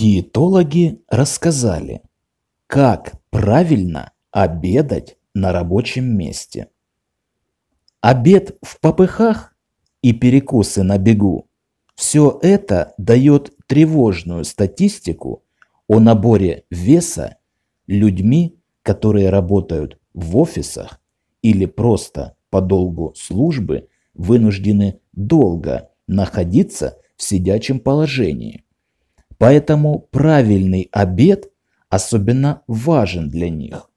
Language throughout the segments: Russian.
Диетологи рассказали, как правильно обедать на рабочем месте. Обед в попыхах и перекусы на бегу – все это дает тревожную статистику о наборе веса людьми, которые работают в офисах или просто по долгу службы вынуждены долго находиться в сидячем положении – Поэтому правильный обед особенно важен для них.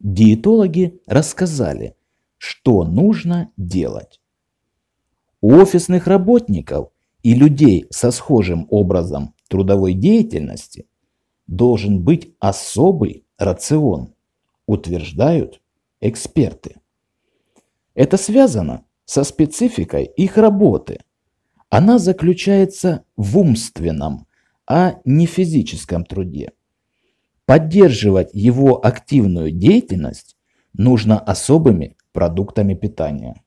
Диетологи рассказали, что нужно делать. У офисных работников и людей со схожим образом трудовой деятельности должен быть особый рацион, утверждают эксперты. Это связано со спецификой их работы – она заключается в умственном, а не физическом труде. Поддерживать его активную деятельность нужно особыми продуктами питания.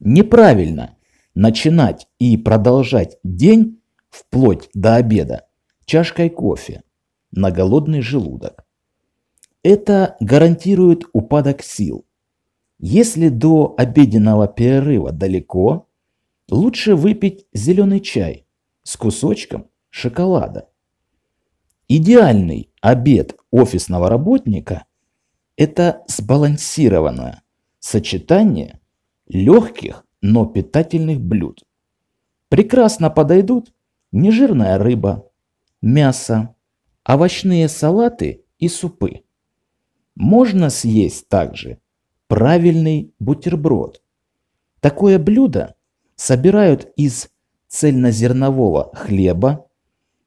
Неправильно начинать и продолжать день вплоть до обеда чашкой кофе на голодный желудок. Это гарантирует упадок сил. Если до обеденного перерыва далеко, лучше выпить зеленый чай с кусочком шоколада. Идеальный обед офисного работника – это сбалансированное сочетание легких, но питательных блюд. Прекрасно подойдут нежирная рыба, мясо, овощные салаты и супы. Можно съесть также правильный бутерброд. Такое блюдо собирают из цельнозернового хлеба,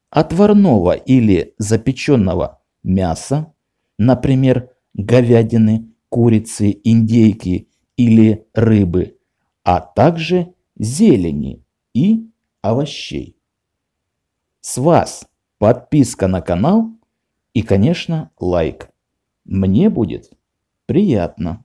отварного или запеченного мяса, например, говядины, курицы, индейки или рыбы, а также зелени и овощей. С вас подписка на канал и, конечно, лайк. Мне будет приятно.